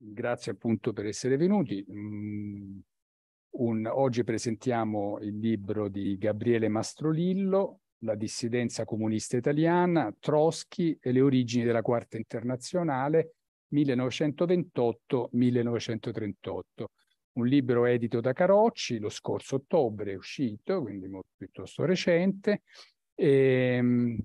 Grazie appunto per essere venuti. Mm, un, oggi presentiamo il libro di Gabriele Mastrolillo, La dissidenza comunista italiana, Trotsky e le origini della Quarta Internazionale 1928-1938. Un libro edito da Carocci, lo scorso ottobre è uscito, quindi molto, piuttosto recente. E, mm,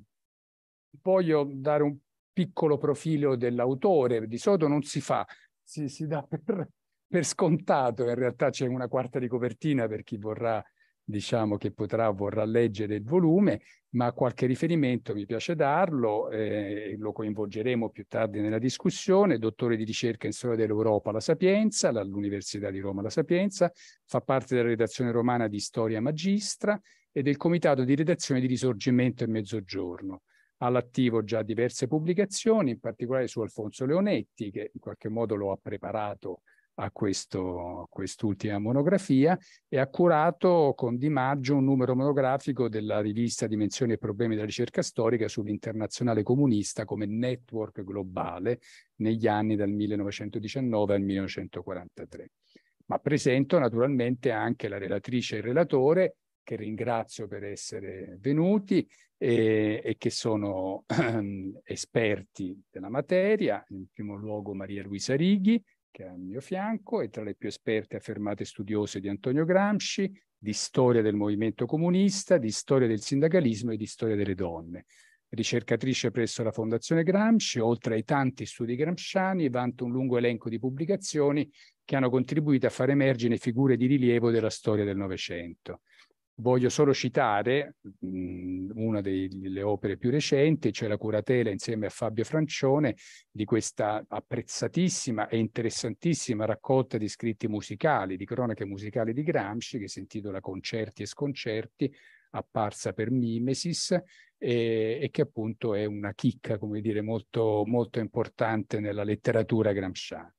voglio dare un piccolo profilo dell'autore, di solito non si fa, si, si dà per, per, scontato, in realtà c'è una quarta di copertina per chi vorrà, diciamo che potrà, vorrà leggere il volume, ma qualche riferimento mi piace darlo, eh, lo coinvolgeremo più tardi nella discussione, dottore di ricerca in storia dell'Europa alla Sapienza, all'Università di Roma La Sapienza, fa parte della redazione romana di Storia Magistra e del comitato di redazione di Risorgimento e Mezzogiorno all'attivo già diverse pubblicazioni, in particolare su Alfonso Leonetti, che in qualche modo lo ha preparato a, questo, a quest'ultima monografia e ha curato con Di Maggio un numero monografico della rivista Dimensioni e problemi della ricerca storica sull'internazionale comunista come network globale negli anni dal 1919 al 1943. Ma presento naturalmente anche la relatrice e il relatore che ringrazio per essere venuti e, e che sono ehm, esperti della materia, in primo luogo Maria Luisa Righi, che è al mio fianco, è tra le più esperte e affermate studiose di Antonio Gramsci, di storia del movimento comunista, di storia del sindacalismo e di storia delle donne. Ricercatrice presso la Fondazione Gramsci, oltre ai tanti studi gramsciani, vanta un lungo elenco di pubblicazioni che hanno contribuito a far emergere figure di rilievo della storia del Novecento. Voglio solo citare mh, una delle opere più recenti, cioè la curatela insieme a Fabio Francione di questa apprezzatissima e interessantissima raccolta di scritti musicali, di cronache musicali di Gramsci, che si intitola Concerti e Sconcerti, apparsa per Mimesis e, e, che appunto è una chicca, come dire, molto, molto importante nella letteratura gramsciana.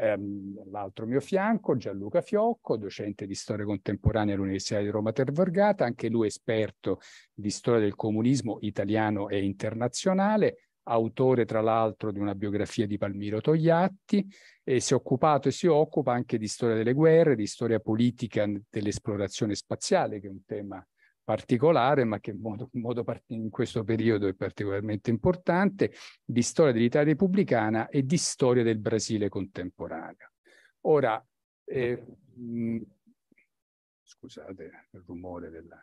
Ehm, l'altro mio fianco Gianluca Fiocco, docente di storia contemporanea all'Università di Roma Tor Vergata, anche lui esperto di storia del comunismo italiano e internazionale, autore tra l'altro di una biografia di Palmiro Togliatti e si è occupato e si occupa anche di storia delle guerre, di storia politica dell'esplorazione spaziale, che è un tema particolare, ma che in, modo, in, modo part- in questo periodo è particolarmente importante, di storia dell'Italia repubblicana e di storia del Brasile contemporanea. Ora, eh, mm, scusate il rumore della...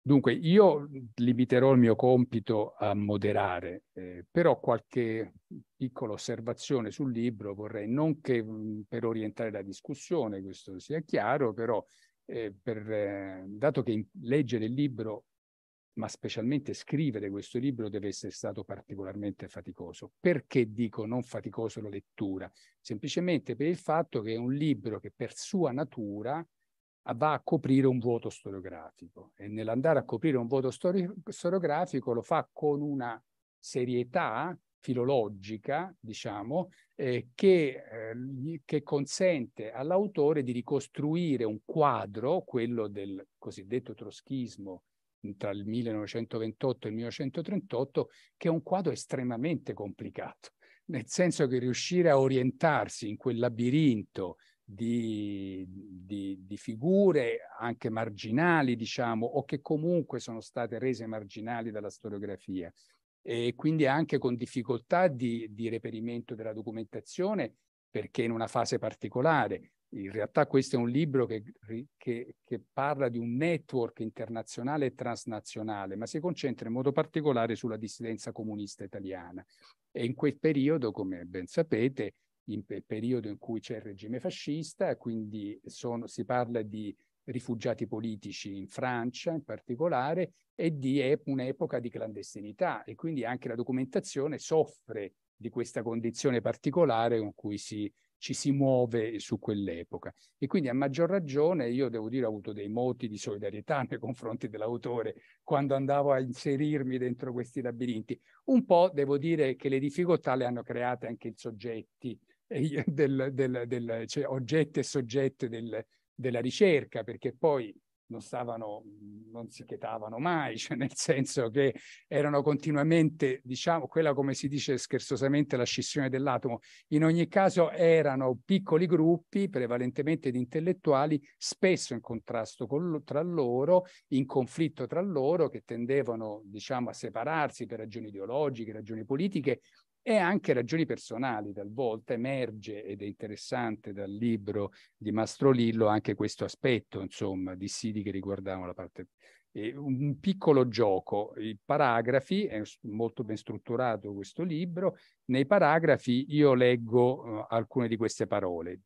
Dunque, io limiterò il mio compito a moderare, eh, però qualche piccola osservazione sul libro vorrei, non che mh, mm, per orientare la discussione, questo sia chiaro, però eh, per, eh, dato che leggere il libro, ma specialmente scrivere questo libro, deve essere stato particolarmente faticoso. Perché dico non faticoso la lettura? Semplicemente per il fatto che è un libro che per sua natura ah, va a coprire un vuoto storiografico e nell'andare a coprire un vuoto stori- storiografico lo fa con una serietà filologica, diciamo, eh, che, eh, che, consente all'autore di ricostruire un quadro, quello del cosiddetto troschismo tra il 1928 e il 1938, che è un quadro estremamente complicato, nel senso che riuscire a orientarsi in quel labirinto di, di, di figure anche marginali, diciamo, o che comunque sono state rese marginali dalla storiografia, e quindi anche con difficoltà di, di reperimento della documentazione perché in una fase particolare. In realtà questo è un libro che, che, che, parla di un network internazionale e transnazionale, ma si concentra in modo particolare sulla dissidenza comunista italiana. E in quel periodo, come ben sapete, in periodo in cui c'è il regime fascista, quindi sono, si parla di rifugiati politici in Francia in particolare e di un'epoca di clandestinità e quindi anche la documentazione soffre di questa condizione particolare con cui si, ci si muove su quell'epoca. E quindi a maggior ragione io devo dire ho avuto dei moti di solidarietà nei confronti dell'autore quando andavo a inserirmi dentro questi labirinti. Un po' devo dire che le difficoltà le hanno create anche i soggetti, eh, del, del, del, cioè oggetti e soggetti del, della ricerca, perché poi non stavano, non si chetavano mai, cioè nel senso che erano continuamente, diciamo, quella come si dice scherzosamente, la scissione dell'atomo. In ogni caso erano piccoli gruppi, prevalentemente di intellettuali, spesso in contrasto con, tra loro, in conflitto tra loro, che tendevano, diciamo, a separarsi per ragioni ideologiche, ragioni politiche e anche ragioni personali. Talvolta emerge, ed è interessante dal libro di Mastro Lillo, anche questo aspetto, insomma, di sidi che riguardavano la parte eh, un piccolo gioco, i paragrafi, è molto ben strutturato questo libro, nei paragrafi io leggo uh, alcune di queste parole,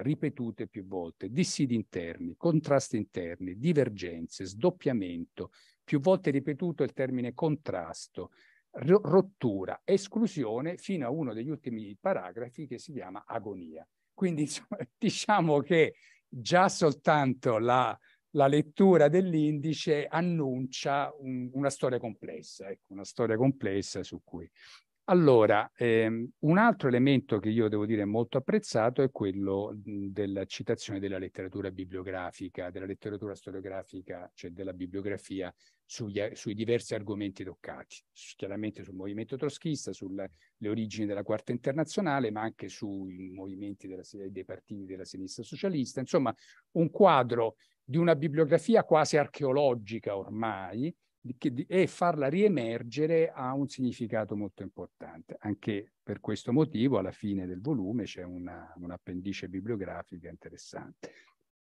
ripetute più volte, dissidi interni, contrasti interni, divergenze, sdoppiamento, più volte ripetuto il termine contrasto, rottura, esclusione fino a uno degli ultimi paragrafi che si chiama agonia. Quindi insomma, diciamo che già soltanto la, la lettura dell'indice annuncia un, una storia complessa, ecco, una storia complessa su cui allora, ehm, un altro elemento che io devo dire molto apprezzato è quello mh, mhmm, della citazione della letteratura bibliografica, della letteratura storiografica, cioè della bibliografia sugli, sui diversi argomenti toccati, chiaramente sul movimento trotschista, sulle origini della Quarta Internazionale, ma anche sui movimenti della, dei partiti della sinistra socialista, insomma un quadro di una bibliografia quasi archeologica ormai, che, di, e farla riemergere ha un significato molto importante. Anche per questo motivo alla fine del volume c'è un'appendice un bibliografica interessante.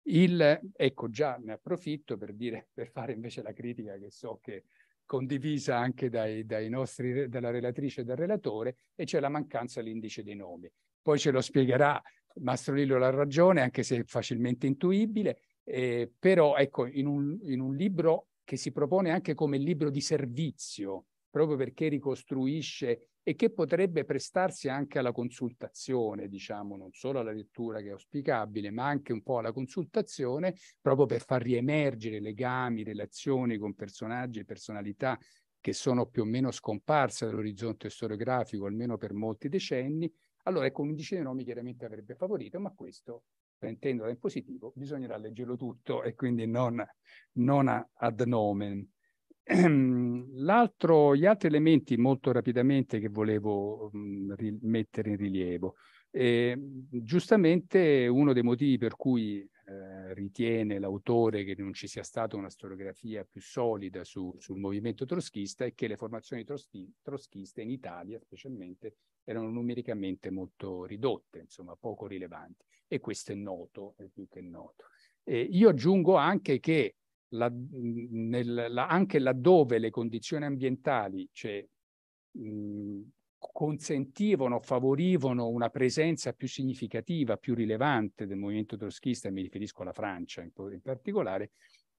Il, ecco, già ne approfitto per, dire, per fare invece la critica che so che condivisa anche dai, dai nostri, dalla relatrice e dal relatore, e c'è la mancanza dell'indice dei nomi. Poi ce lo spiegherà Mastro Lillo la ragione, anche se è facilmente intuibile, eh, però ecco, in un, in un libro che si propone anche come libro di servizio, proprio perché ricostruisce e che potrebbe prestarsi anche alla consultazione, diciamo, non solo alla lettura che è auspicabile, ma anche un po' alla consultazione, proprio per far riemergere legami, relazioni con personaggi e personalità che sono più o meno scomparse dall'orizzonte storiografico, almeno per molti decenni. Allora, ecco, un indice dei nomi chiaramente avrebbe favorito, ma questo per intenderla in positivo, bisognerà leggerlo tutto e quindi non, non ad nomen. L'altro, gli altri elementi molto rapidamente che volevo mh, mm, mettere in rilievo. E, giustamente uno dei motivi per cui eh, ritiene l'autore che non ci sia stata una storiografia più solida su, sul movimento troschista e che le formazioni trosti, trotschiste in Italia specialmente erano numericamente molto ridotte, insomma poco rilevanti. E questo è noto, è più che noto. E io aggiungo anche che la, nel, la, anche laddove le condizioni ambientali, cioè mh, consentivano, favorivano una presenza più significativa, più rilevante del movimento trotschista, mi riferisco alla Francia in, in particolare,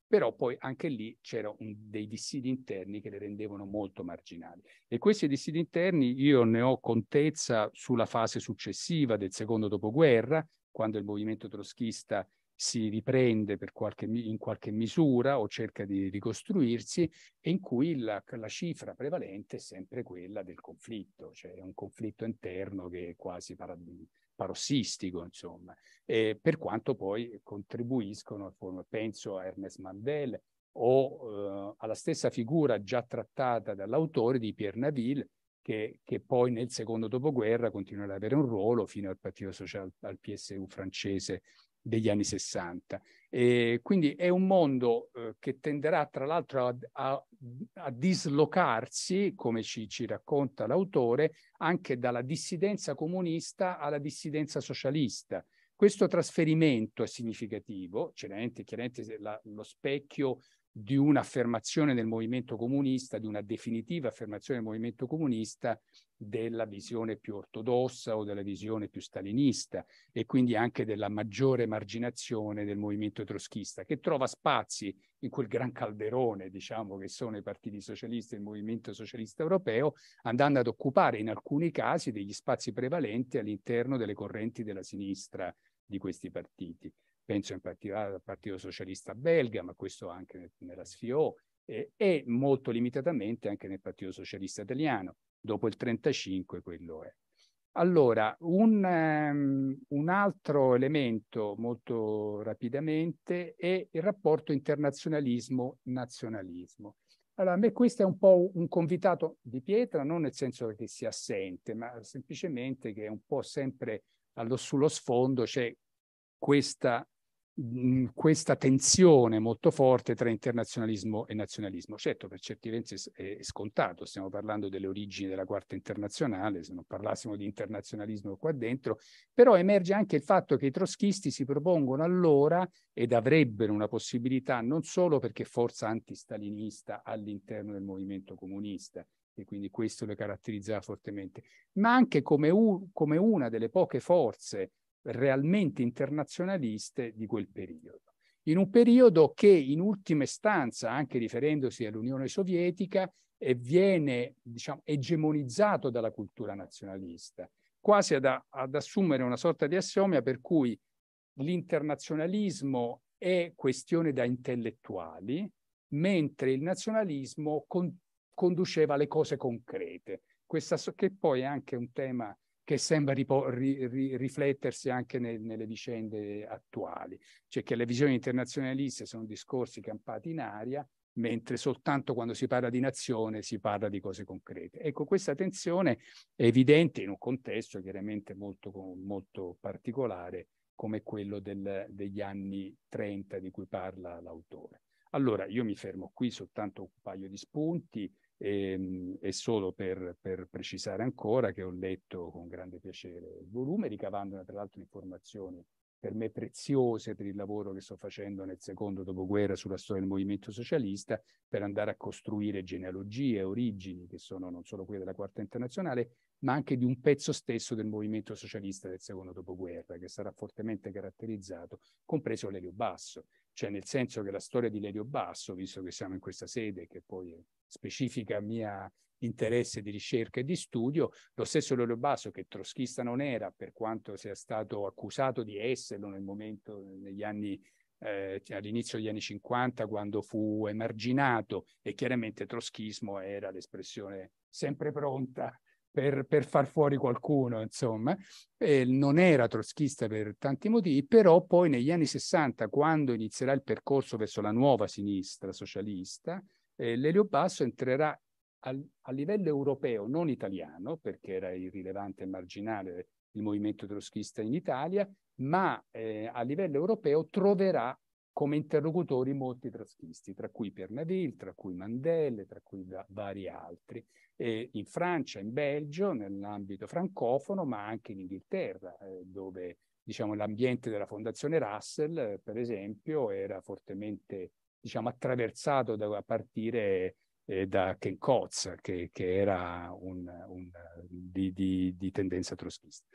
però poi anche lì c'erano dei dissidi interni che le rendevano molto marginali. E questi dissidi interni io ne ho contezza sulla fase successiva del secondo dopoguerra, quando il movimento trotschista si riprende per qualche, in qualche misura o cerca di ricostruirsi e in cui la, la, cifra prevalente è sempre quella del conflitto, cioè è un conflitto interno che è quasi parossistico, insomma, e per quanto poi contribuiscono, penso a Ernest Mandel o eh, alla stessa figura già trattata dall'autore di Pierre Naville, che, che, poi nel secondo dopoguerra continuerà ad avere un ruolo fino al Partito Sociale, al PSU francese degli anni 60. E quindi è un mondo eh, che tenderà tra l'altro a, a, a dislocarsi, come ci, ci, racconta l'autore, anche dalla dissidenza comunista alla dissidenza socialista. Questo trasferimento è significativo, chiaramente, chiaramente la, lo specchio di un'affermazione del movimento comunista, di una definitiva affermazione del movimento comunista della visione più ortodossa o della visione più stalinista e quindi anche della maggiore marginazione del movimento trotschista che trova spazi in quel gran calderone diciamo che sono i partiti socialisti e il movimento socialista europeo andando ad occupare in alcuni casi degli spazi prevalenti all'interno delle correnti della sinistra di questi partiti penso in particolare al partito socialista belga ma questo anche nella SFIO e molto limitatamente anche nel partito socialista italiano dopo il 35 quello è. Allora, un, um, un, altro elemento molto rapidamente è il rapporto internazionalismo-nazionalismo. Allora, a me questo è un po' un convitato di pietra, non nel senso che sia assente, ma semplicemente che è un po' sempre allo, sullo sfondo c'è questa mh, questa tensione molto forte tra internazionalismo e nazionalismo. Certo, per certi versi è, scontato, stiamo parlando delle origini della quarta internazionale, se non parlassimo di internazionalismo qua dentro, però emerge anche il fatto che i troschisti si propongono allora ed avrebbero una possibilità non solo perché forza antistalinista all'interno del movimento comunista, e quindi questo le caratterizzava fortemente, ma anche come, un, come, una delle poche forze realmente internazionaliste di quel periodo. In un periodo che in ultima istanza, anche riferendosi all'Unione Sovietica, eh, viene diciamo, egemonizzato dalla cultura nazionalista, quasi ad, ad assumere una sorta di assomia per cui l'internazionalismo è questione da intellettuali, mentre il nazionalismo con, conduceva le cose concrete. Questa, che poi è anche un tema che sembra ripo- ri- ri- riflettersi anche nel, nelle vicende attuali, cioè che le visioni internazionaliste sono discorsi campati in aria, mentre soltanto quando si parla di nazione si parla di cose concrete. Ecco, questa tensione è evidente in un contesto chiaramente molto, molto particolare come quello del, degli anni 30 di cui parla l'autore. Allora, io mi fermo qui soltanto un paio di spunti e, ehm, e solo per, per, precisare ancora che ho letto con grande piacere il volume, ricavandone tra l'altro informazioni per me preziose per il lavoro che sto facendo nel secondo dopoguerra sulla storia del movimento socialista, per andare a costruire genealogie, origini che sono non solo quelle della Quarta Internazionale, ma anche di un pezzo stesso del movimento socialista del secondo dopoguerra, che sarà fortemente caratterizzato, compreso Lelio Basso, cioè nel senso che la storia di Lelio Basso, visto che siamo in questa sede, che poi è specifica mia interesse di ricerca e di studio. Lo stesso Lelio Basso, che trotschista non era, per quanto sia stato accusato di esserlo nel momento, negli anni eh, cioè all'inizio degli anni 50 quando fu emarginato e chiaramente trotschismo era l'espressione sempre pronta per, per far fuori qualcuno, insomma, e non era trotschista per tanti motivi, però poi negli anni 60, quando inizierà il percorso verso la nuova sinistra socialista, eh, Lelio Basso entrerà a livello europeo, non italiano, perché era irrilevante e marginale il movimento trotschista in Italia, ma eh, a livello europeo troverà come interlocutori molti trotskisti, tra cui Pernaville, tra cui Mandel, tra cui da, vari altri, e in Francia, in Belgio, nell'ambito francofono, ma anche in Inghilterra, eh, dove diciamo, l'ambiente della fondazione Russell, eh, per esempio, era fortemente diciamo, attraversato da, a partire eh, da Ken Coates, che, che era un, un, di, di, di, tendenza trotskista.